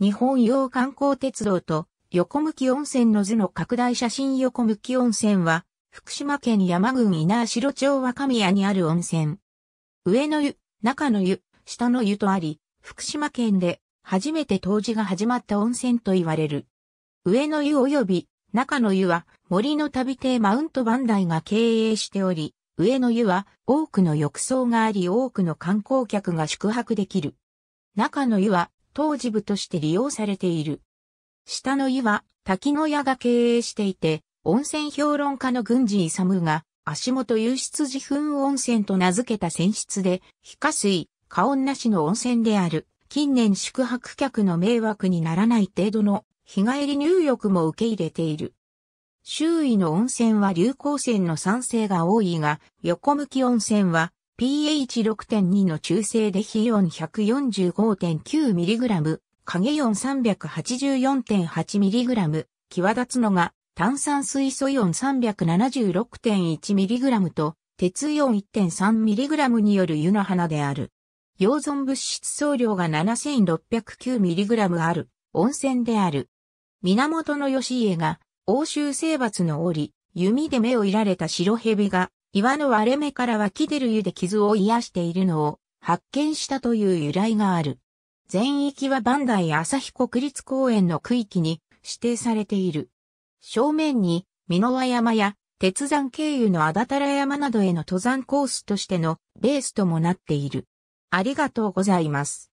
日本洋観光鉄道と横向き温泉の図の拡大写真横向き温泉は福島県山郡稲城町若宮にある温泉。上の湯、中の湯、下の湯とあり、福島県で初めて湯治が始まった温泉と言われる。上の湯及び中の湯は森の旅亭マウントバンダイが経営しており、上の湯は多くの浴槽があり多くの観光客が宿泊できる。中の湯は当時部として利用されている。下の湯は滝小屋が経営していて、温泉評論家の郡司勇が足元有出自噴温泉と名付けた泉質で、非下水、加温なしの温泉である。近年宿泊客の迷惑にならない程度の日帰り入浴も受け入れている。周囲の温泉は流行泉の酸性が多いが、横向き温泉は pH6.2 の中性で非オン 145.9mg、影十四ン 384.8mg、際立つのが炭酸水素十六ン 376.1mg と鉄イ三ン 1.3mg による湯の花である。溶存物質総量が 7609mg ある温泉である。源義家が欧州征伐の折、弓で目を射られた白蛇が岩の割れ目から湧き出る湯で傷を癒しているのを発見したという由来がある。全域はバンダイ旭国立公園の区域に指定されている。正面に、箕輪山や、鉄山経由のあだたら山などへの登山コースとしてのベースともなっている。ありがとうございます。